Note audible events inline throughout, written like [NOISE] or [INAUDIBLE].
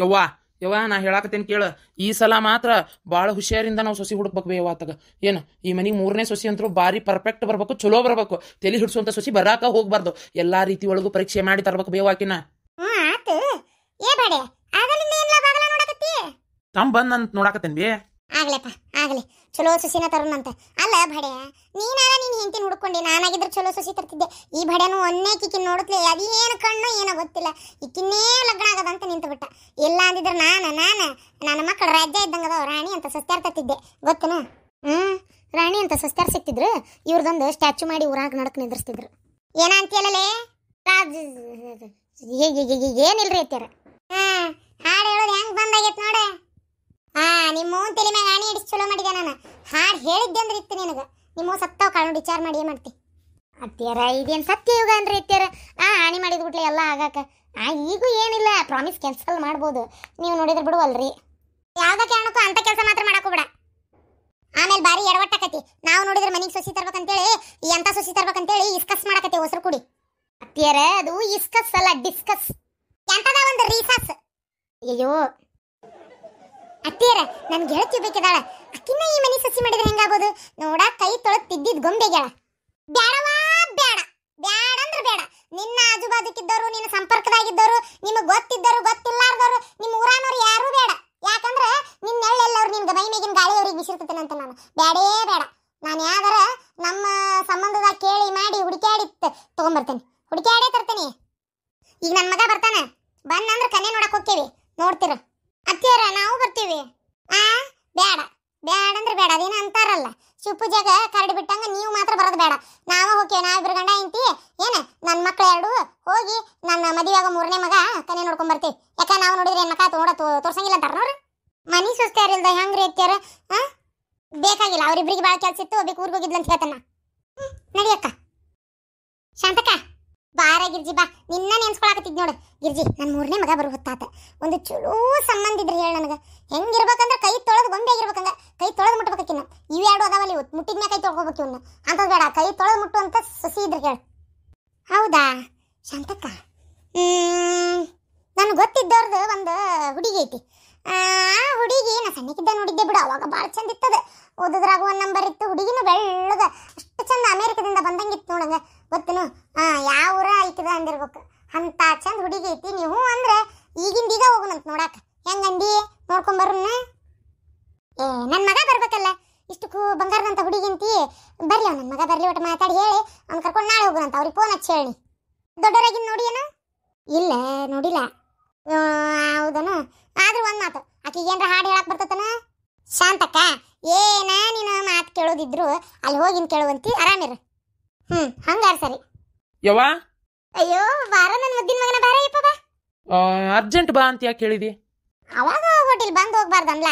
ಯವ್ವ ಯವ್ವ ನಾ ಹೇಳಾಕತ್ತೇನು ಕೇಳ ಈ ಸಲ ಮಾತ್ರ ಭಾಳ ಹುಷಾರಿಂದ ನಾವು ಸೊಸಿ ಹುಡುಕ್ಬೇಕು ಬೇ ಆತಗ ಏನು ಈ ಮನೆಗೆ ಮೂರನೇ ಸೊಸಿ ಅಂತರೂ ಭಾರಿ ಪರ್ಫೆಕ್ಟ್ ಬರ್ಬೇಕು ಚಲೋ ಬರ್ಬೇಕು ತಲೆ ಹಿಡಿಸುವಂತ ಸೊಸಿ ಬರಾಕ ಹೋಗ್ಬಾರ್ದು ಎಲ್ಲಾ ರೀತಿ ಒಳಗೂ ಪರೀಕ್ಷೆ ಮಾಡಿ ತರ್ಬೇಕು ಬೇವಾಕಿನ ತಮ್ಮ ಬಂದ್ ಅಂತ ನೋಡಾಕತ್ತೇನ್ ಬೇ ಆಗ್ಲಪ್ಪ ಆಗಲಿ ಚಲೋ ಸೊಸಿನ ತರೋಣಂತ ಅಲ್ಲ ಭಡೆ ನೀನಾದ ನೀನು ಹೆಂಡತಿನ ಹುಡ್ಕೊಂಡಿ ನಾನಾಗಿದ್ರೆ ಚಲೋ ಸೊಸಿ ತರ್ತಿದ್ದೆ ಈ ಭಡೆನೂ ಒಂದೇ ಕಿಕ್ಕಿ ನೋಡುತ್ತಲೇ ಅದೇನು ಕಣ್ಣು ಏನೋ ಗೊತ್ತಿಲ್ಲ ಈಕಿನ್ನೇ ಲಗ್ನ ಆಗದಂತ ನಿಂತುಬಿಟ್ಟ ಇಲ್ಲ ಅಂದಿದ್ರೆ ನಾನು ನಾನು ನನ್ನ ಮಕ್ಕಳು ರಾಜ್ಯ ಇದ್ದಂಗದ ರಾಣಿ ಅಂತ ಸಸ್ತ್ಯಾರ ತತ್ತಿದ್ದೆ ಗೊತ್ತನ ಹ್ಞೂ ರಾಣಿ ಅಂತ ಸಸ್ತ್ಯಾರ ಸಿಕ್ತಿದ್ರು ಇವ್ರದೊಂದು ಸ್ಟ್ಯಾಚು ಮಾಡಿ ಊರಾಗ ನಡಕ್ ನಿಂದ್ರಿಸ್ತಿದ್ರು ಏನ ಅಂತೀಯಲ್ಲೇ ರಾಜ್ ಏನಿಲ್ರಿ ಅತ್ಯಾರ ಹಾಡು ಹೇಳೋದು ಹೆಂಗೆ ಬಂದಾಗೈತೆ ನೋಡ ಆ ನಿಮ್ಮ ತಲೆ ಮ್ಯಾಗ ಆಣಿ ಹಿಡಿಸಿ ಚಲೋ ಮಾಡಿದೆ ನಾನು ಹಾಡು ಹೇಳಿದ್ದೆ ಅಂದ್ರೆ ಇತ್ತು ನಿನಗೆ ನಿಮ್ಮ ಸತ್ತಾವ ಕಾಳು ವಿಚಾರ ಮಾಡಿ ಏನು ಮಾಡ್ತಿ ಅತ್ತಿಯರ ಇದೇನು ಸತ್ಯ ಯುಗ ಅಂದ್ರೆ ಇತ್ತಿಯರ ಆ ಆಣಿ ಮಾಡಿದ ಬಿಟ್ಲೆ ಎಲ್ಲ ಆಗಾಕ ಆ ಈಗೂ ಏನಿಲ್ಲ ಪ್ರಾಮಿಸ್ ಕ್ಯಾನ್ಸಲ್ ಮಾಡ್ಬೋದು ನೀವು ನೋಡಿದ್ರೆ ಬಿಡುವಲ್ರಿ ಯಾವ್ದ ಕಾರಣಕ್ಕೂ ಅಂತ ಕೆಲಸ ಮಾತ್ರ ಮಾಡಕ್ಕೂ ಬಿಡ ಆಮೇಲೆ ಬಾರಿ ಎಡವಟ್ಟಾಕತಿ ನಾವು ನೋಡಿದ್ರೆ ಮನೆಗೆ ಸೊಸಿ ತರ್ಬೇಕಂತೇಳಿ ಈ ಅಂತ ಸೊಸಿ ತರ್ಬೇಕಂತೇಳಿ ಇಸ್ಕಸ್ ಮಾಡಕತ್ತೆ ಹೊಸರು ಕುಡಿ ಅತ್ತಿಯರ ಅದು ಇಸ್ಕಸ್ ಅಲ್ಲ ಡಿಸ್ಕಸ್ ಎಂತದ ಒಂದು ರೀಸಸ್ ಅಯ್ಯೋ ಅತ್ತೆಯರ ನನ್ ಗೆಳತಿ ಬೇಕಿದಾಳ ಅಕ್ಕಿನ ಈ ಮನೆ ಸಸಿ ಮಾಡಿದ್ರೆ ಹೆಂಗಾಗೋದು ನೋಡ ಕೈ ತೊಳದ್ ತಿದ್ದಿದ್ ಗೊಂಬೆಗಳ ಬ್ಯಾಡವಾ ಬ್ಯಾಡ ಬ್ಯಾಡ ಅಂದ್ರೆ ಬೇಡ ನಿನ್ನ ಆಜುಬಾಜುಕ್ಕಿದ್ದವರು ನಿನ್ನ ಸಂಪರ್ಕದಾಗಿದ್ದವರು ನಿಮಗೆ ಗೊತ್ತಿದ್ದರು ಗೊತ್ತಿಲ್ಲಾರ್ದವರು ನಿಮ್ಮ ಊರಾನವ್ರು ಯಾರು ಬೇಡ ಯಾಕಂದ್ರೆ ನಿನ್ನ ಎಳ್ಳೆಲ್ಲವ್ರು ನಿಮ್ಗೆ ಮೈ ಮೇಗಿನ ಗಾಳಿ ಅವ್ರಿಗೆ ಅಂತ ನಾನು ಬ್ಯಾಡೇ ಬೇಡ ನಾನು ಯಾವ್ದಾರ ನಮ್ಮ ಸಂಬಂಧದ ಕೇಳಿ ಮಾಡಿ ಹುಡುಕ್ಯಾಡಿ ತಗೊಂಬರ್ತೇನೆ ಹುಡುಕ್ಯಾಡೇ ತರ್ತೇನೆ ಈಗ ನನ್ನ ಮಗ ಬರ್ತಾನೆ ಅಂದ್ರೆ ಕನ್ನೆ ನೋಡಕ್ಕೆ ಹೋಗ್ತೇವೆ ನೋಡ್ತೀರ ಅತ್ತಿಯರ ನಾವು ಬರ್ತೀವಿ ಆ ಬೇಡ ಬೇಡ ಅಂದ್ರೆ ಬೇಡ ಅದೇನ ಅಂತಾರಲ್ಲ ಶಿವಪೂಜೆಗ ಕರಡಿ ಬಿಟ್ಟಂಗ ನೀವು ಮಾತ್ರ ಬರೋದು ಬೇಡ ನಾವು ಹೋಗಿ ನಾವಿಬ್ರು ಗಂಡ ಇಂತಿ ಏನ ನನ್ನ ಮಕ್ಳು ಎರಡು ಹೋಗಿ ನನ್ನ ಮದುವೆಯಾಗ ಮೂರನೇ ಮಗ ಕನೆ ನೋಡ್ಕೊಂಡ್ ಬರ್ತೀವಿ ಯಾಕ ನಾವು ನೋಡಿದ್ರೆ ಮಕ್ಕ ತೋರ್ಸಂಗಿಲ್ಲ ಅಂತಾರ ನೋಡ್ರಿ ಮನಿ ಹೆಂಗ್ ಹೆಂಗ್ರಿ ಅತ್ತಿಯರ ಆ ಬೇಕಾಗಿಲ್ಲ ಅವ್ರಿಬ್ರಿಗೆ ಭಾಳ ಕೆಲಸ ಇತ್ತು ಒಬ್ಬಕ್ಕೆ ಊರಿಗೆ ಹೋಗಿದ್ಲಂತ ಹೇಳ್ತಾನ ನಡಿಯಕ್ಕ ಶಾಂತಕ್ಕ ಗಿರ್ಜಿ ಬಾ ನಿನ್ನ ನೆನ್ಸ್ಕೊಳಕತ್ತಿದ್ ನೋಡು ಗಿರ್ಜಿ ನನ್ನ ಮೂರನೇ ಮಗ ಬರು ಹೊತ್ತಾತ ಒಂದು ಚಲೋ ಸಂಬಂಧ ಇದ್ರೆ ಹೇಳ ನನಗೆ ಹೆಂಗಿರ್ಬೇಕಂದ್ರೆ ಕೈ ತೊಳೆದು ಬೊಂಬೆ ಆಗಿರ್ಬೇಕಂಗ ಕೈ ತೊಳೆದು ಮುಟ್ಬೇಕಿನ್ನ ಇವೆರಡು ಎರಡು ಅದಾವಲ್ಲಿ ಮುಟ್ಟಿದ ಮ್ಯಾಲ ಕೈ ತೊಳ್ಕೊಬೇಕು ಇವನ್ನ ಅಂತದ್ ಬೇಡ ಕೈ ತೊಳೆದು ಮುಟ್ಟು ಅಂತ ಸಸಿ ಇದ್ರೆ ಹೇಳು ಹೌದಾ ಶಾಂತಕ್ಕ ನನಗೆ ಗೊತ್ತಿದ್ದವ್ರದ್ದು ಒಂದು ಹುಡುಗಿ ಐತಿ ಆ ಹುಡುಗಿ ನಾ ಸಣ್ಣಕ್ಕಿದ್ದ ನೋಡಿದ್ದೆ ಬಿಡು ಅವಾಗ ಭಾಳ ಚಂದ ಇತ್ತದ ಓದಿದ್ರಾಗ ಒಂದು ನಂಬರ್ ಇತ್ತು ಹುಡುಗಿನ ಬೆಳ್ಳದ ಅಷ್ಟು ಚಂದ ಅಮೇರಿಕದಿಂದ ಬಂದಂಗಿತ್ತು ನೋಡಂಗ ಗೊತ್ತೇನು ಹಾಂ ಯಾವ ಊರ ಐತದ ಅಂದಿರ್ಬೇಕು ಅಂತ ಚಂದ ಹುಡುಗಿ ಐತಿ ನೀವು ಅಂದ್ರೆ ಈಗಿಂದೀಗ ಹೋಗೋಣಂತ ನೋಡಾಕ ಹೆಂಗಂದಿ ನೋಡ್ಕೊಂಬರೋಣ ಏ ನನ್ನ ಮಗ ಬರ್ಬೇಕಲ್ಲ ಇಷ್ಟಕ್ಕೂ ಬಂಗಾರದಂತ ಹುಡುಗಿಂತಿ ಬರ್ಲಿ ಅವ್ನ ನನ್ನ ಮಗ ಬರ್ಲಿ ಒಟ್ಟು ಮಾತಾಡಿ ಹೇಳಿ ಅವ್ನ ಕರ್ಕೊಂಡು ನಾಳೆ ಹೋಗೋಣಂತ ಅವ್ರಿಗೆ ಫೋನ್ ಹಚ್ಚಿ ಹೇಳಿ ದೊಡ್ಡವರಾಗಿನ ನೋಡಿ ಏನೋ ಇಲ್ಲ ನೋಡಿಲ್ಲ ಹೌದನ ಆದ್ರೂ ಒಂದು ಮಾತು ಆಕಿಗೆ ಏನಾರ ಹಾಡು ಹೇಳಕ್ಕೆ ಬರ್ತತನ ಶಾಂತಕ್ಕ ಏನ ನೀನು ಮಾತು ಕೇಳೋದಿದ್ರು ಅಲ್ಲಿ ಹೋಗಿನ್ ಕೇಳುವಂತಿ ಆರಾಮಿರ ಹ್ಮ್ ಹಂಗಾರ ಸರಿ ಯವ್ವ ಅಯ್ಯೋ ಬಾರ ನನ್ನ ಮದ್ದಿನ ಮಗನ ಬಾರ ಯಪ್ಪ ಬಾ ಅರ್ಜೆಂಟ್ ಬಾ ಅಂತ ಯಾಕೆ ಕೇಳಿದಿ ಅವಾಗ ಹೋಗಿಲ್ ಬಂದು ಹೋಗ್ಬಾರ್ದಲ್ಲ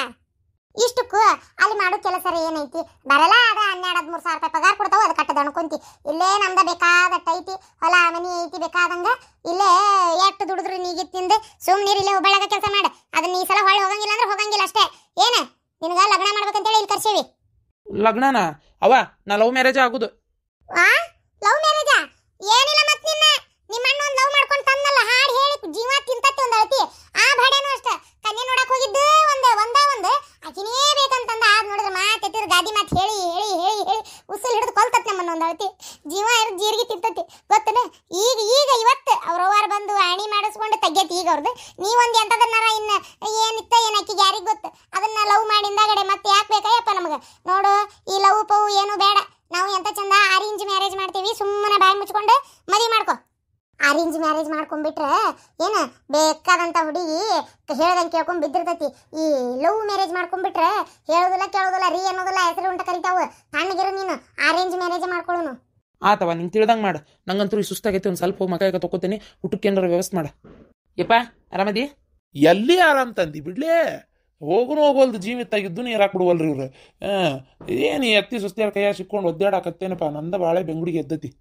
ಇಷ್ಟಕ್ಕೂ ಅಲ್ಲಿ ಮಾಡೋ ಕೆಲಸ ಏನೈತಿ ಬರಲ್ಲ ಅದ ಹನ್ನೆರಡು ಹದಿಮೂರು ಸಾವಿರ ರೂಪಾಯಿ ಪಗಾರ ಕೊಡ್ತಾವ ಅದು ಕಟ್ಟದ ಅನ್ಕೊಂತಿ ಇಲ್ಲೇ ನಮ್ದ ಬೇಕಾದಟ್ಟ ಐತಿ ಹೊಲ ಮನಿ ಐತಿ ಬೇಕಾದಂಗ ಇಲ್ಲೇ ಎಷ್ಟು ದುಡಿದ್ರು ನೀಗಿತ್ತಿಂದ ತಿಂದು ಸುಮ್ಮನೆ ಇಲ್ಲೇ ಹುಬ್ಬಳ್ಳಾಗ ಕೆಲಸ ಮಾಡ ಅದನ್ನ ಈ ಸಲ ಹೊಳ್ಳಿ ಹೋಗಂಗಿಲ್ಲ ಅಂದ್ರೆ ಹೋಗಂಗಿಲ್ಲ ಅಷ್ಟೇ ಏನ ನಿನಗ ಲಗ್ನ ಹೇಳಿ ಇಲ್ಲಿ ಕರ್ಸೇವಿ ಲಗ್ನನ ಅವ ನಾ ಲವ್ ಮ್ಯಾರೇಜ್ ಆಗುದು ಆ ಲವ್ ಮ್ಯಾರೇಜ್ ಏನಿಲ್ಲ ಮತ್ತೆ ನಿನ್ನ ನಿಮ್ಮ ಅಣ್ಣ ಒಂದು ಲವ್ ಮಾಡ್ಕೊಂಡ್ ತಂದಲ್ಲ ಹಾಡು ಹೇಳಿ ಜೀವ ತಿಂತತ್ತೆ ಒಂದು ಅಳತಿ ಆ ಭಾಡೆನೂ ಅಷ್ಟ ಕನ್ಯೆ ನೋಡಕ್ ಹೋಗಿದ್ದು ಒಂದ ಒಂದ ಒಂದ್ ಅಂತ ಬೇಕಂತಂದ ಆದ್ ನೋಡಿದ್ರೆ ಮಾತೆ ಎತ್ತಿದ್ರ ಗಾದಿ ಮಾತ್ ಹೇಳಿ ಹೇಳಿ ಹೇಳಿ ಹೇಳಿ ಉಸಲ್ ಹಿಡಿದು ಕೊಲ್ತತ್ ನಮ್ಮನ್ನ ಒಂದು ಅಳತಿ ಜೀವ ಇರೋದ್ ಜೀರಿಗೆ ತಿಂತತಿ ಗೊತ್ತನೆ ಈಗ ಈಗ ಇವತ್ತು ಅವ್ರವ್ವಾರ ಬಂದು ಆಣಿ ಮಾಡಿಸ್ಕೊಂಡು ತೆಗ್ಯತಿ ಈಗ ಅವ್ರದ್ದು ನೀವೊಂದು ಎಂತದನ್ನಾರ ಇನ್ನ ಏನಿತ್ತ ಏನ್ ಯಾರಿಗೆ ಯಾರಿಗ್ ಗೊತ್ತ ಅದನ್ನ ಲವ್ ನೋಡು ಈ ಲವ್ ಪವ್ ಏನು ಬೇಡ ನಾವು ಎಂತ ಚಂದ ಅರೇಂಜ್ ಮ್ಯಾರೇಜ್ ಮಾಡ್ತೀವಿ ಸುಮ್ಮನೆ ಬಾಯಿ ಮುಚ್ಕೊಂಡು ಮದಿ ಮಾಡ್ಕೋ ಅರೇಂಜ್ ಮ್ಯಾರೇಜ್ ಮಾಡ್ಕೊಂಡ್ಬಿಟ್ರೆ ಏನು ಬೇಕಾದಂಥ ಹುಡುಗಿ ಹೇಳ್ದಂಗೆ ಕೇಳ್ಕೊಂಡು ಬಿದ್ದಿರ್ತೈತಿ ಈ ಲವ್ ಮ್ಯಾರೇಜ್ ಮಾಡ್ಕೊಂಡ್ಬಿಟ್ರೆ ಹೇಳೋದಿಲ್ಲ ಕೇಳೋದಿಲ್ಲ ರೀ ಅನ್ನೋದಿಲ್ಲ ಹೆಸರು ಉಂಟ ಕರಿತಾವು ತಣ್ಣಗಿರೋ ನೀನು ಅರೇಂಜ್ ಮ್ಯಾರೇಜ್ ಮಾಡ್ಕೊಳ್ಳೋನು ಆತವ ನಿಂಗೆ ತಿಳಿದಂಗೆ ಮಾಡು ನಂಗಂತೂ ಈ ಸುಸ್ತಾಗೈತಿ ಒಂದು ಸ್ವಲ್ಪ ಮಗ ಈಗ ತಗೋತೀನಿ ಹುಟ್ಟಕ್ಕೆ ಏನಾರು ವ್ಯವಸ್ಥೆ ಮಾಡು ಯಪ್ಪ ಆರಾಮದಿ ಎಲ್ಲಿ ಆರಾಮ್ ತಂದಿ ಬಿಡ್ಲೇ ಹೋಗುನು ಹೋಗೋಲ್ದು ಜೀವಿತ ಆಗಿದ್ದು ನೀರು ಹಾಕ್ಬಿಡುವಲ್ರಿ ಇವ್ರು ಆ ಏನು ಎತ್ತಿ ಸುಸ್ತಿಯಾರ ಕೈಯಾಗ ಸಿಕ್ಕೊಂಡು ಒದ್ದಾಡಾಕತ್ತೇನಪ್ಪ ನಂದ ಬಾಳೆ ಬೆಂಗುಡಿಗೆ ಎದ್ದತಿ [LAUGHS]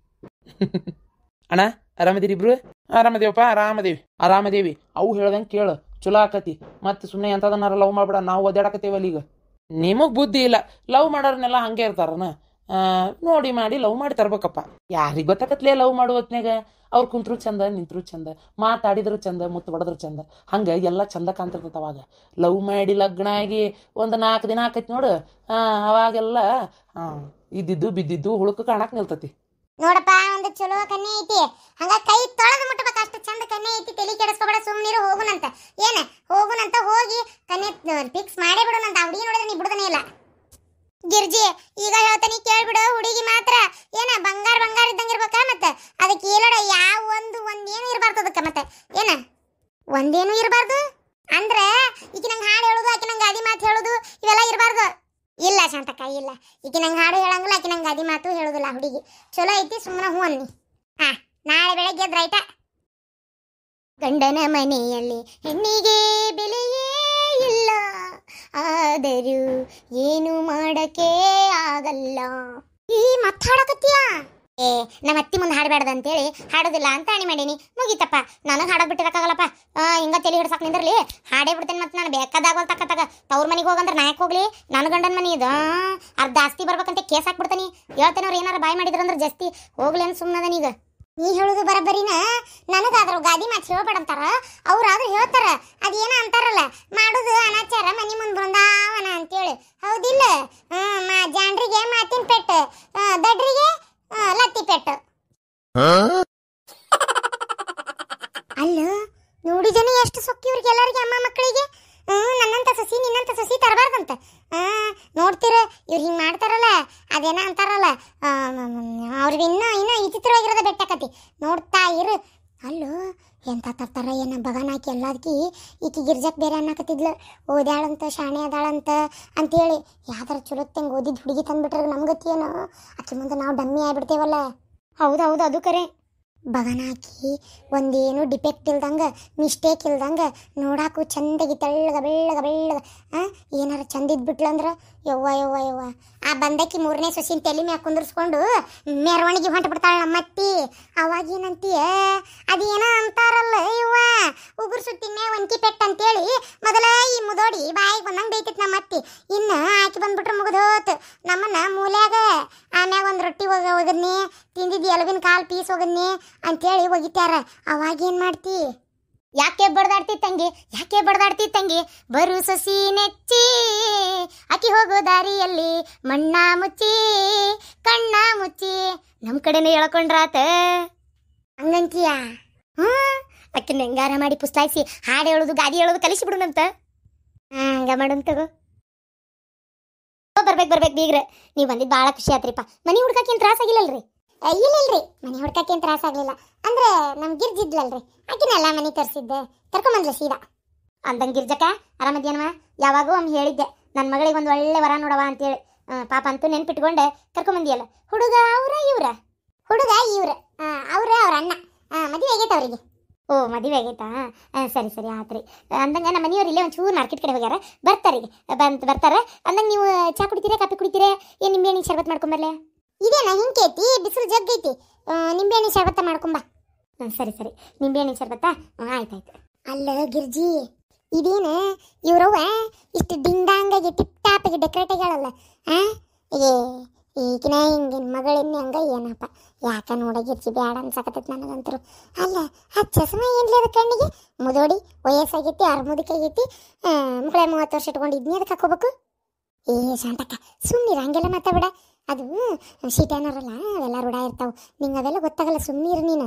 ಅಣ್ಣ ಆರಾಮದಿರಿ ಇಬ್ರು ಆರಾಮದೇವಪ್ಪ ಆರಾಮದೇವಿ ಆರಾಮದೇವಿ ಅವು ಹೇಳ್ದಂಗೆ ಕೇಳು ಚಲೋ ಆಕತಿ ಮತ್ತೆ ಸುಮ್ಮನೆ ಎಂಥದನ್ನಾರ ಲವ್ ಮಾಡ್ಬೇಡ ನಾವು ಒದ್ದಾಡಕತ್ತೇವಲ್ಲ ಈಗ ನಿಮಗೆ ಬುದ್ಧಿ ಇಲ್ಲ ಲವ್ ಮಾಡೋರ್ನೆಲ್ಲ ಹಂಗೆ ಇರ್ತಾರನ ನೋಡಿ ಮಾಡಿ ಲವ್ ಮಾಡಿ ತರ್ಬೇಕಪ್ಪ ಯಾರಿಗೆ ಗೊತ್ತಾಗತ್ಲೇ ಲವ್ ಮಾಡೋ ಹೊತ್ನಾಗ ಅವ್ರು ಕುಂತರು ಚಂದ ನಿಂತರು ಚಂದ ಮಾತಾಡಿದ್ರು ಚಂದ ಮುತ್ತು ಹೊಡೆದ್ರು ಚಂದ ಹಂಗೆ ಎಲ್ಲ ಚಂದ ಕಾಣ್ತಿರ್ತೈತೆ ಅವಾಗ ಲವ್ ಮಾಡಿ ಲಗ್ನ ಆಗಿ ಒಂದು ನಾಲ್ಕು ದಿನ ಆಕೈತಿ ನೋಡು ಅವಾಗೆಲ್ಲ ಇದ್ದಿದ್ದು ಬಿದ್ದಿದ್ದು ಹುಳುಕು ಕಾಣಕ್ಕೆ ನಿಲ್ತತಿ ನೋಡಪ್ಪ ಒಂದು ಚಲೋ ಕನ್ನೆ ಐತಿ ಹಂಗ ಕೈ ತೊಳೆದು ಮುಟ್ಟಬೇಕು ಅಷ್ಟು ಚಂದ ಕನ್ನೆ ಐತಿ ತಲೆ ಕೆಡಿಸ್ಕೋಬೇಡ ಸುಮ್ಮನಿರು ಹೋಗುನಂತ ಏನ ಹೋಗುನಂತ ಹೋಗಿ ಕನ್ನೆ ಫಿಕ್ಸ್ ಮಾಡೇ ಬಿಡು ನಂತ ನೋಡಿದ್ರೆ ನೀ ಇಲ್ಲ ಗಿರ್ಜಿ ಈಗ ಹೇಳ್ತಾನೆ ಕೇಳ್ಬಿಡು ಹುಡುಗಿ ಮಾತ್ರ ಏನ ಬಂಗಾರ ಬಂಗಾರ ಇದ್ದಂಗೆ ಇರ್ಬೇಕ ಮತ್ತೆ ಅದಕ್ಕೆ ಏಳೋಡ ಯಾವ ಒಂದು ಒಂದೇನು ಇರಬಾರ್ದು ಅದಕ್ಕೆ ಮತ್ತೆ ಏನ ಒಂದೇನು ಇರಬಾರ್ದು ಅಂದ್ರೆ ಈಗ ನಂಗೆ ಹಾಡು ಹೇಳೋದು ಆಕಿ ನಂಗೆ ಗಾದಿ ಮಾತು ಹೇಳೋದು ಇವೆಲ್ಲ ಇರಬಾರ್ದು ಇಲ್ಲ ಶಾಂತಕ್ಕ ಇಲ್ಲ ಈಗ ನಂಗೆ ಹಾಡು ಹೇಳಂಗಿಲ್ಲ ಆಕಿ ನಂಗೆ ಗಾದಿ ಮಾತು ಹೇಳೋದಿಲ್ಲ ಹುಡುಗಿ ಚಲೋ ಐತಿ ಸುಮ್ಮನೆ ಹೂ ಅನ್ನಿ ಹಾ ನಾಳೆ ಬೆಳಗ್ಗೆ ಎದ್ರಾಯ್ತಾ ಗಂಡನ ಮನೆಯಲ್ಲಿ ಹೆಣ್ಣಿಗೆ ಬೆಲೆಯೇ ಆದರೂ ಏನು ಮಾಡಕ್ಕೆ ಆಗಲ್ಲ ಈ ಮತ್ ಏ ನಮ್ಮ ಅತ್ತಿ ಮುಂದೆ ಹಾಡಬೇಡ್ದ ಅಂತೇಳಿ ಹಾಡೋದಿಲ್ಲ ಅಂತ ಅಣಿ ಮಾಡೀನಿ ಮುಗೀತಪ್ಪ ನನಗೆ ಹಾಡೋದು ಬಿಟ್ಟಿರಕ್ಕಾಗಲ್ಲಪ್ಪ ಹಿಂಗ ತಲೆ ಹಿಡ್ಸಕ್ ನಿಂದಿರಲಿ ಹಾಡೇ ಬಿಡ್ತೇನೆ ಮತ್ತೆ ನಾನು ಬೇಕಾದಾಗ ತಕ್ಕತ್ತಾಗ ತವ್ರ ಮನೆಗೆ ಹೋಗಂದ್ರೆ ನಾಯಕ್ ಹೋಗ್ಲಿ ನನ್ನ ಗಂಡನ ಮನೆ ಇದು ಅರ್ಧ ಜಾಸ್ತಿ ಬರ್ಬೇಕಂತ ಕೇಸ್ ಹೇಳ್ತೇನೆ ಅವ್ರು ಏನಾರು ಬಾಯ್ ಮಾಡಿದ್ರಂದ್ರೆ ಜಾಸ್ತಿ ಹೋಗ್ಲಿ ಅಂತ ಸುಮ್ಮನದನೀಗ ನೀ ಹೇಳೋದು ಬರಬರಿನ ನನಗಾದ್ರು ಗಾದಿ ಮಾತು ಹೇಳ್ಬೇಡಂತಾರ ಅವ್ರಾದ್ರೂ ಹೇಳ್ತಾರ ಅದೇನ ಅಂತಾರಲ್ಲ ಮಾಡೋದು ಅನಾಚಾರ ಮನೆ ಮುಂದೆ ಬಂದಾವನ ಅಂತೇಳಿ ಹೌದಿಲ್ಲ ಜಾಂಡ್ರಿಗೆ ಮಾತಿನ ಪೆಟ್ಟು ದಡ್ರಿಗೆ ಲತ್ತಿ ಪೆಟ್ಟು ಅಲ್ಲ ಜನ ಎಷ್ಟು ಸೊಕ್ಕಿ ಇವ್ರಿಗೆ ಎಲ್ಲರಿಗೆ ಅಮ್ಮ ಮಕ್ಕಳಿಗೆ ನನ್ನಂತ ಸಸಿ ನಿನ್ನಂತ ಸಸಿ ತರಬಾರ್ದಂತ ನೋಡ್ತೀರ ಇವ್ರು ಹಿಂಗ್ ಮಾಡ್ತಾರಲ್ಲ ಅದೇನ ಅಂತಾರಲ್ಲ ನೋಡ್ತಾ ಇರು ಅಲ್ಲೂ ಎಂತ ತರ್ತಾರ ಏನ ಬಗನ್ ಹಾಕಿ ಎಲ್ಲದಕ್ಕಿ ಈಕಿ ಗಿರ್ಜಕ್ಕೆ ಬೇರೆ ಅನ್ನಕತ್ತಿದ್ಲು ಓದ್ಯಾಳಂತ ಶಾಣೆ ಅದಾಳಂತ ಅಂತೇಳಿ ಯಾವ್ದಾರ ಚಲೋತ್ತಂಗೆ ಓದಿದ್ ಹುಡುಗಿ ತಂದುಬಿಟ್ರೆ ನಮ್ಗತ್ತೇನು ಅಕ್ಕಿ ಮುಂದೆ ನಾವು ಡಮ್ಮಿ ಆಗ್ಬಿಡ್ತೇವಲ್ಲ ಹೌದು ಹೌದು ಅದು ಕರೆ ಬಗನ ಒಂದೇನು ಡಿಫೆಕ್ಟ್ ಇಲ್ದಂಗೆ ಮಿಸ್ಟೇಕ್ ಇಲ್ದಂಗೆ ನೋಡಾಕು ಚಂದಗಿ ತೆಳ್ಳಗ ಬೆಳ್ಳಗ ಬೆಳ್ಳಗ ಏನಾರ ಚಂದ ಇದ್ಬಿಟ್ಲಂದ್ರೆ ಯವ್ವ ಯವ್ವ ಯವ್ವ ಆ ಬಂದಕ್ಕೆ ಮೂರನೇ ಸೊಸಿನ ತಲೆ ಮ್ಯಾಗ ಕುಂದಿರ್ಸ್ಕೊಂಡು ಮೆರವಣಿಗೆ ನಮ್ಮ ಬಿಡ್ತಾಳೆ ನಮ್ಮತ್ತಿ ಅವಾಗೇನಂತೀಯ ಅದೇನೋ ಅಂತಾರಲ್ಲ ಯವ್ವ ಉಗುರು ಸುತ್ತಿನ ಮ್ಯಾಗ ಒನ್ಕಿ ಪೆಟ್ಟ ಅಂತೇಳಿ ಮೊದಲ ಈ ಮುದೋಡಿ ಬಾಯಿಗೆ ಬಂದಂಗೆ ನಮ್ಮ ಅತ್ತಿ ಇನ್ನು ಆಕಿ ಬಂದ್ಬಿಟ್ರೆ ಮುಗಿದೋತು ನಮ್ಮನ್ನ ಮೂಲ್ಯಾಗ ಆಮ್ಯಾಗ ಇವಾಗ ಹೋಗನ್ನೇ ತಿಂದಿದ್ದು ಎಲುಬಿನ ಕಾಲು ಪೀಸ್ ಹೋಗನ್ನೇ ಅಂತೇಳಿ ಒಗಿತಾರ ಅವಾಗೇನು ಮಾಡ್ತಿ ಯಾಕೆ ಬಡ್ದಾಡ್ತಿ ತಂಗಿ ಯಾಕೆ ಬಡ್ದಾಡ್ತಿ ತಂಗಿ ಬರು ಸಸಿ ನೆಚ್ಚಿ ಅಕ್ಕಿ ಹೋಗೋ ದಾರಿಯಲ್ಲಿ ಮಣ್ಣ ಮುಚ್ಚಿ ಕಣ್ಣ ಮುಚ್ಚಿ ನಮ್ಮ ಕಡೆನೇ ಹೇಳ್ಕೊಂಡ್ರಾತ ಹಂಗಂತೀಯ ಹ್ಞೂ ಅಕ್ಕಿ ನಂಗಾರ ಮಾಡಿ ಪುಸ್ತಾಯಿಸಿ ಹಾಡು ಹೇಳೋದು ಗಾದಿ ಹೇಳೋದು ಕಲಿಸಿಬಿಡುನಂತ ಹಂಗ ಮಾಡೋಣ ತಗೋ ಬರ್ಬೇಕು ಬರ್ಬೇಕು ಬೀಗ್ರೆ ನೀವು ಬಂದಿದ್ದು ಭಾಳ ಖುಷಿ ಆತ್ರಿಪ್ಪ ಮನೆ ಏನು ತ್ರಾಸ ಆಗಿಲ್ಲಲ್ರಿ ಇಲ್ಲ ಇಲ್ರಿ ಮನೆ ಏನು ತ್ರಾಸ ಆಗಲಿಲ್ಲ ಅಂದ್ರೆ ನಮ್ಮ ಗಿರ್ಜಿದ್ಲಲ್ರಿ ಆಕಿನಲ್ಲ ಮನೆ ತರಿಸಿದ್ದೆ ಕರ್ಕೊಂಬಂದ್ಲ ಸೀದಾ ಅಂದಂಗೆ ಗಿರ್ಜಕ್ಕ ಆರಾಮದ್ಯಾನವ ಯಾವಾಗೂ ಒಮ್ಮೆ ಹೇಳಿದ್ದೆ ನನ್ನ ಮಗಳಿಗೆ ಒಂದು ಒಳ್ಳೆ ವರ ನೋಡವ ಅಂತೇಳಿ ಪಾಪ ಅಂತೂ ನೆನ್ಪಿಟ್ಕೊಂಡೆ ಕರ್ಕೊಂಬಂದಿಯಲ್ಲ ಹುಡುಗ ಅವ್ರ ಇವ್ರ ಹುಡುಗ ಇವ್ರ ಅವ್ರ ಅವ್ರ ಅಣ್ಣ ಮದುವೆ ಆಗೈತೆ ಓ ಮದುವೆ ಆಗೈತಾ ಸರಿ ಸರಿ ಆತ್ರಿ ಅಂದಂಗೆ ನಮ್ಮ ಮನೆಯವ್ರು ಇಲ್ಲೇ ಒಂಚೂರು ಮಾರ್ಕೆಟ್ ಕಡೆ ಹೋಗ್ಯಾರ ಬರ್ತಾರೆ ಬಂದು ಬರ್ತಾರೆ ಅಂದಂಗೆ ನೀವು ಚಾ ಕುಡಿತೀರಾ ಕಾಫಿ ಕುಡಿತೀರಾ ಏನು ನಿಂಬೆ ಹಣ್ಣಿನ ಶರ್ಬತ್ ಮಾಡ್ಕೊಂಬರ್ಲೆ ಇದೇನಾ ಹಿಂಗೆ ಐತಿ ಬಿಸಿಲು ಜಗ್ಗೈತಿ ನಿಂಬೆ ಶರ್ಬತ್ತ ಮಾಡ್ಕೊಂಬ ಹ್ಞೂ ಸರಿ ಸರಿ ನಿಂಬೆ ಹಣ್ಣಿನ ಶರ್ಬತ್ತ ಆಯ್ತು ಆಯ್ತು ಗಿರ್ಜಿ ಇದೇನು ಇವ್ರವ್ವ ಇಷ್ಟು ಡಿಂಗಾಂಗಾಗಿ ಟಿಪ್ ಟಾಪಿಗೆ ಡೆಕೋರೇಟ್ ಆಗ್ಯಾಳಲ್ಲ ಹಾಂ ಏ ಈಗಿನ ಹಿಂಗಿನ ಮಗಳಿನ್ ಹಂಗ ಏನಪ್ಪ ಯಾಕೆ ನೋಡಗಿರ್ಜಿ ಬ್ಯಾಡ ಅನ್ಸಕತ್ತೈತಿ ನನಗಂತರು ಅಲ್ಲ ಆ ಚಸ್ಮ ಏನ್ಲಿ ಅದ ಕಣ್ಣಿಗೆ ಮುದೋಡಿ ವಯಸ್ಸಾಗೈತಿ ಆರು ಆಗೈತಿ ಮುಗಳ ಮೂವತ್ತು ವರ್ಷ ಇಟ್ಕೊಂಡು ಅದಕ್ಕೆ ಹಾಕೋಬೇಕು ಏ ಶಾಂತಕ್ಕ ಸುಮ್ಮನೆ ಹಂಗೆಲ್ಲ ಮಾತಾಡ ಅದು ಶೀಟ್ ಏನಾರಲ್ಲ ಅವೆಲ್ಲ ರೂಢ ಇರ್ತಾವೆ ನಿಂಗೆ ಅವೆಲ್ಲ ಗೊತ್ತಾಗಲ್ಲ ಸುಮ್ಮನಿರು ನೀನು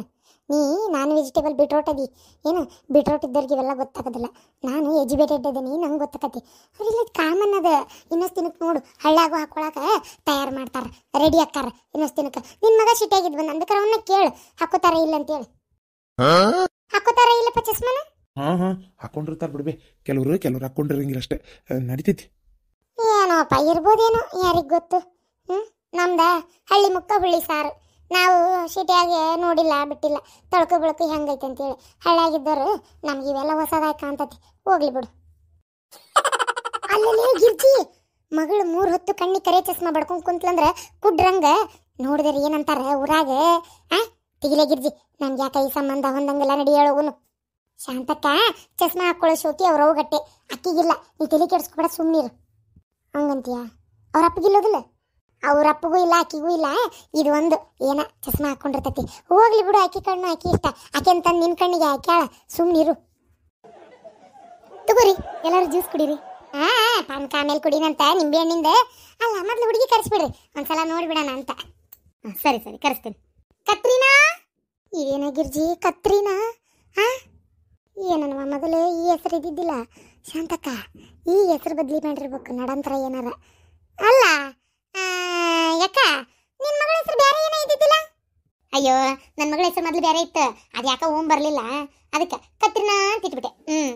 ನೀ ನಾನ್ ವೆಜಿಟೇಬಲ್ ಬಿಟ್ರೋಟ್ ಅದಿ ಏನು ಬಿಟ್ರೋಟ್ ಇದ್ದವ್ರಿಗೆ ಇವೆಲ್ಲ ಗೊತ್ತಾಗೋದಿಲ್ಲ ನಾನು ಎಜುಕೇಟೆಡ್ ಅದೀನಿ ನಂಗೆ ಗೊತ್ತಾಕತಿ ಅವ್ರಿಲ್ಲ ಕಾಮನ್ ಅದ ಇನ್ನೊಂದು ದಿನಕ್ಕೆ ನೋಡು ಹಳ್ಳಾಗು ಹಾಕೊಳಕ ತಯಾರು ಮಾಡ್ತಾರೆ ರೆಡಿ ಹಾಕಾರ ಇನ್ನೊಂದು ದಿನಕ್ಕೆ ನಿನ್ನ ಮಗ ಸಿಟಿಯಾಗಿದ್ ಬಂದ ಅಂದ್ರೆ ಅವನ್ನ ಕೇಳು ಹಾಕೋತಾರ ಇಲ್ಲ ಅಂತ ಅಂತೇಳಿ ಹಾಕೋತಾರ ಇಲ್ಲಪ್ಪ ಚಸ್ಮನ ಹಾ ಹಾ ಹಾಕೊಂಡಿರ್ತಾರ ಬಿಡ್ಬೇ ಕೆಲವರು ಕೆಲವ್ರು ಹಾಕೊಂಡಿರಂಗಿಲ್ಲ ಅಷ್ಟೇ ನಡಿತೈತಿ ಏನೋಪ್ಪ ಇರ್ಬೋದೇನೋ ಯಾರಿಗೆ ಗೊತ್ತು ಹ್ಮ್ ನಮ್ದ ಹಳ್ಳಿ ಮುಕ್ಕ ಹುಳ್ಳಿ ಸಾರು ನಾವು ಸಿಟಿಯಾಗೆ ನೋಡಿಲ್ಲ ಬಿಟ್ಟಿಲ್ಲ ತೊಳಕು ಬೆಳಕು ಹೆಂಗೈತೆ ಅಂತೇಳಿ ಹಳ್ಳಾಗಿದ್ದರು ನಮ್ಗೆ ಇವೆಲ್ಲ ಹೊಸದಾಗಿ ಕಾಣ್ತತಿ ಹೋಗ್ಲಿ ಬಿಡು ಅಲ್ಲಲ್ಲಿ ಗಿರ್ಜಿ ಮಗಳು ಮೂರು ಹೊತ್ತು ಕಣ್ಣಿ ಕರೆ ಚಸ್ಮ ಬಡ್ಕೊಂಡು ಕುಂತ್ಲಂದ್ರೆ ಕುಡ್ರಂಗ ನೋಡಿದ್ರೆ ಏನಂತಾರೆ ಊರಾಗ ಆ ತಿಗಿಲೆ ಗಿರ್ಜಿ ನಮ್ಗೆ ಯಾಕೆ ಈ ಸಂಬಂಧ ಹೊಂದಂಗಿಲ್ಲ ನಡಿ ಹೇಳೋನು ಶಾಂತಕ್ಕ ಚಸ್ಮ ಹಾಕೊಳ್ಳೋ ಶೋಕಿ ಅವ್ರ ಗಟ್ಟೆ ಅಕ್ಕಿಗಿಲ್ಲ ನೀ ತಲೆ ಕೆಡಿಸ್ಕೊಬೇಡ ಸುಮ್ಮನಿರು ಹಂಗಂತೀಯ ಅವ್ರ ಅಪ್ಪಗಿಲ್ಲೋದಿಲ್ಲ ಅವ್ರ ಅಪ್ಪಗೂ ಇಲ್ಲ ಆಕಿಗೂ ಇಲ್ಲ ಇದು ಒಂದು ಏನ ಚಸ್ಮಾ ಹಾಕೊಂಡಿರ್ತತಿ ಹೋಗ್ಲಿ ಬಿಡು ಆಕಿ ಕಣ್ಣು ಆಕಿ ಇಷ್ಟ ಆಕೆ ಅಂತ ನಿನ್ನ ಕಣ್ಣಿಗೆ ಹಾಕ್ಯಾಳ ಸುಮ್ಮನಿರು ತಗೋರಿ ಎಲ್ಲರೂ ಜ್ಯೂಸ್ ಕುಡೀರಿ ಹಾ ಪಾನ್ಕ ಆಮೇಲೆ ಕುಡಿನಂತ ನಿಂಬೆ ಹಣ್ಣಿಂದ ಅಲ್ಲ ಮೊದಲು ಹುಡುಗಿ ಕರೆಸ್ಬಿಡ್ರಿ ಒಂದ್ಸಲ ನೋಡ್ಬಿಡೋಣ ಅಂತ ಹಾಂ ಸರಿ ಸರಿ ಕರೆಸ್ತೀನಿ ಕತ್ರಿನಾ ಇದೇನ ಗಿರ್ಜಿ ಕತ್ರಿನಾ ಹಾ ಏನನ್ವ ಮೊದಲೇ ಈ ಹೆಸರು ಇದ್ದಿದ್ದಿಲ್ಲ ಶಾಂತಕ್ಕ ಈ ಹೆಸರು ಬದಲಿ ಮಾಡಿರ್ಬೇಕು ನಡಂತರ ಏನಾರ ಅಲ್ಲ ಅಯ್ಯೋ ನನ್ನ ಮಗಳ ಹೆಸರು ಮೊದಲು ಬೇರೆ ಇತ್ತು ಅದು ಯಾಕೆ ಓಂ ಬರಲಿಲ್ಲ ಅದಕ್ಕೆ ಕತ್ರಿನಾ ಅಂತ ಇಟ್ಬಿಟ್ಟೆ ಹ್ಮ್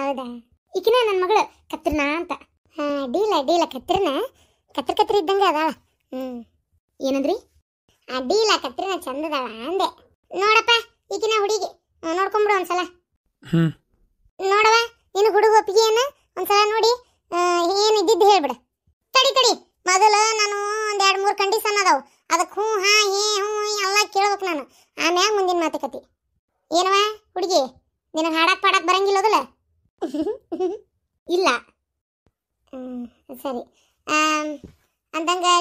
ಹೌದಾ ಈಕಿನ ನನ್ನ ಮಗಳು ಕತ್ರಿನಾ ಅಂತ ಹಾ ಡೀಲ ಡೀಲ ಕತ್ರಿನ ಕತ್ರಿ ಕತ್ರಿ ಇದ್ದಂಗೆ ಅದಾಳ ಹ್ಮ್ ಏನಂದ್ರಿ ಆ ಡೀಲ ಕತ್ರಿನ ಚಂದದಾಳ ಅಂದೆ ನೋಡಪ್ಪ ಈಕಿನ ಹುಡುಗಿ ನೋಡ್ಕೊಂಬಿಡು ಒಂದ್ಸಲ ಹ್ಮ್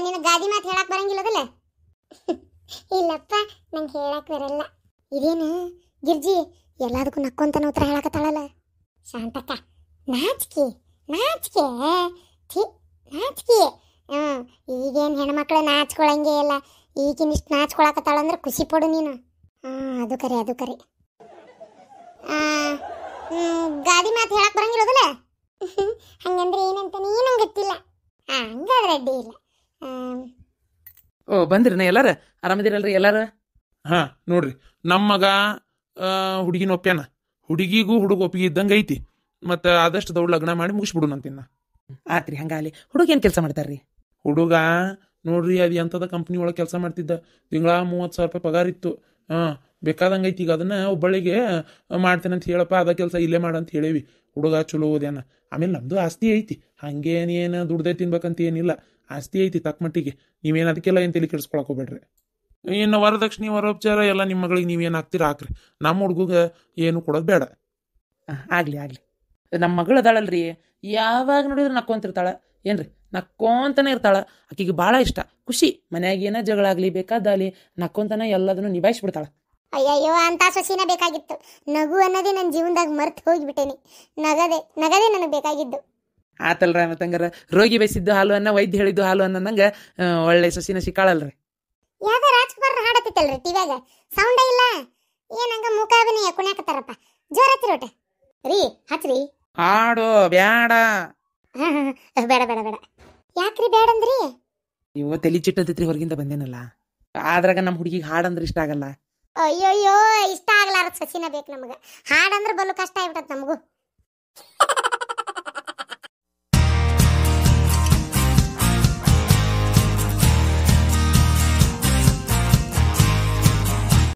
ನಿನ್ನ ಗಾದಿ ಮಾತು ಹೇಳಕ್ ಬರಂಗಿಲ್ಲದಲ್ಲ [LAUGHS] ಇಲ್ಲಪ್ಪ ನಂಗೆ ಹೇಳಕ್ ಬರಲ್ಲ ಇದೇನು ಗಿರ್ಜಿ ಎಲ್ಲದಕ್ಕೂ ನಕ್ಕೊಂತನ ಉತ್ತರ ಹೇಳಕತ್ತಾಳಲ್ಲ ಶಾಂತಕ್ಕ ನಾಚಿಕೆ ನಾಚಿಕೆ ಥಿ ನಾಚಿಕೆ ಹ್ಞೂ ಈಗೇನು ಹೆಣ್ಮಕ್ಳು ನಾಚ್ಕೊಳಂಗೆ ಇಲ್ಲ ಈಗಿನಿಷ್ಟು ನಾಚ್ಕೊಳಕತ್ತಾಳ ಅಂದ್ರೆ ಖುಷಿ ಪಡು ನೀನು ಹಾಂ ಅದು ಕರೆ ಅದು ಕರೆ ಗಾದಿ ಮಾತು ಹೇಳಕ್ ಬರಂಗಿಲ್ಲದಲ್ಲ [LAUGHS] ಹಂಗಂದ್ರೆ ನಾ ಎಲ್ಲಾರ ಆರಾಮದಿರಲ್ರಿ ಎಲ್ಲಾರ ಹಾ ನೋಡ್ರಿ ನಮ್ಮ ಮಗ ಹುಡುಗಿನ ಒಪ್ಪ್ಯಾನ ಹುಡುಗಿಗೂ ಹುಡುಗ ಒಪ್ಪಿಗೆ ಇದ್ದಂಗೆ ಐತಿ ಮತ್ತು ಆದಷ್ಟು ದೌಡ್ ಲಗ್ನ ಮಾಡಿ ಮುಗಿಸ್ಬಿಡುನಂತಿನ್ನ ಆತ್ರಿ ಹಂಗಾಲಿ ಹುಡುಗ ಏನು ಕೆಲಸ ಮಾಡ್ತಾರ್ರಿ ಹುಡುಗ ನೋಡ್ರಿ ಅದು ಎಂಥದ ಕಂಪ್ನಿ ಒಳಗೆ ಕೆಲಸ ಮಾಡ್ತಿದ್ದ ತಿಂಗಳ ಮೂವತ್ತು ಸಾವಿರ ರೂಪಾಯಿ ಪಗಾರ ಇತ್ತು ಹಾಂ ಬೇಕಾದಂಗೆ ಐತಿ ಈಗ ಅದನ್ನು ಒಬ್ಬಳಿಗೆ ಮಾಡ್ತೇನೆ ಅಂತ ಹೇಳಪ್ಪ ಅದ ಕೆಲಸ ಇಲ್ಲೇ ಮಾಡಂತ ಹೇಳಿವಿ ಹುಡುಗ ಚಲೋ ಓದ್ಯಾನ ಆಮೇಲೆ ನಮ್ಮದು ಆಸ್ತಿ ಐತಿ ಹಂಗೇನೇನು ದುಡ್ದೇ ತಿನ್ಬೇಕಂತ ಏನಿಲ್ಲ ಆಸ್ತಿ ಐತಿ ತಕ್ಕಮಟ್ಟಿಗೆ ನೀವೇನು ಅದಕ್ಕೆಲ್ಲ ಏನು ತಲೆ ಕೆಡಿಸ್ಕೊಳಕ್ ಹೋಗ್ಬೇಡ್ರಿ ಇನ್ನು ವರದಕ್ಷಿಣೆ ವರೋಪಚಾರ ಎಲ್ಲ ನಿಮ್ಮ ಮಗಳಿಗೆ ನೀವೇನು ಹಾಕ್ತೀರಾ ಹಾಕ್ರಿ ನಮ್ಮ ಹುಡುಗಗೆ ಏನು ಕೊಡೋದು ಬೇಡ ಆಗಲಿ ಆಗಲಿ ನಮ್ಮ ಮಗಳು ಅದಾಳಲ್ರಿ ಯಾವಾಗ ನೋಡಿದ್ರೆ ನಕ್ಕೊಂತಿರ್ತಾಳೆ ಏನ್ರಿ ನಕ್ಕೊಂತಾನೆ ಇರ್ತಾಳೆ ಆಕಿಗೆ ಭಾಳ ಇಷ್ಟ ಖುಷಿ ಮನ್ಯಾಗ ಏನ ಜಗಳ ಆಗಲಿ ಬೇಕಾದಲ್ಲಿ ನಕ್ಕೊಂತಾನೆ ಎಲ್ಲದನ್ನು ನಿಭಾಯಿಸ್ಬಿಡ್ತಾಳೆ ಅಯ್ಯಯ್ಯೋ ಅಂತ ಸೊಸಿನ ಬೇಕಾಗಿತ್ತು ನಗು ಅನ್ನೋದೇ ನನ್ನ ಜೀವನದಾಗ ಮರ್ತು ಹೋಗಿಬಿಟ್ಟೇನೆ ನಗದೆ ನಗದೇ ನನಗೆ ಬೇಕಾಗಿದ್ದು ಆತಲ್ರ ಅನ್ನತಂಗಾರ ರೋಗಿ ಬೇಯಿಸಿದ್ದು ಹಾಲು ಅನ್ನ ವೈದ್ಯ ಹೇಳಿದ್ದು ಹಾಲು ಅನ್ನಂಗ ಒಳ್ಳೆ ಸಸಿನ ಸಿಕ್ಕಾಳಲ್ರಿ ಯಾವ್ದ ರಾಜ್ಕುಮಾರ್ ಹಾಡತ್ತಿತ್ತಲ್ರಿ ಟಿವ್ಯಾಗ ಸೌಂಡ ಇಲ್ಲ ಏನಂಗ ಮೂಕಾಭಿನಯ ಕುಣ್ಯಾಕತ್ತಾರಪ್ಪ ಜೋರ ಹಚ್ಚಿರೋಟ ರೀ ಹಚ್ರಿ ಹಾಡು ಬ್ಯಾಡ ಬೇಡ ಬೇಡ ಬೇಡ ಯಾಕ್ರಿ ಬೇಡ ಅಂದ್ರಿ ಇವ ತಲಿ ಚಿಟ್ಟದೈತ್ರಿ ಹೊರಗಿಂದ ಬಂದೇನಲ್ಲ ಆದ್ರಾಗ ನಮ್ಮ ಹುಡುಗಿಗೆ ಹಾಡಂದ್ರೆ ಇಷ್ಟ ಆಗಲ್ಲ ಅಯ್ಯೋಯ್ಯೋ ಇಷ್ಟ ಆಗಲಾರ ಸಸಿನ ಬೇಕು ನಮಗ ಹಾಡಂದ್ರೆ ಬಲು ಕಷ್ಟ ಆಗ್ಬಿಡತ್ತೆ ನಮಗೂ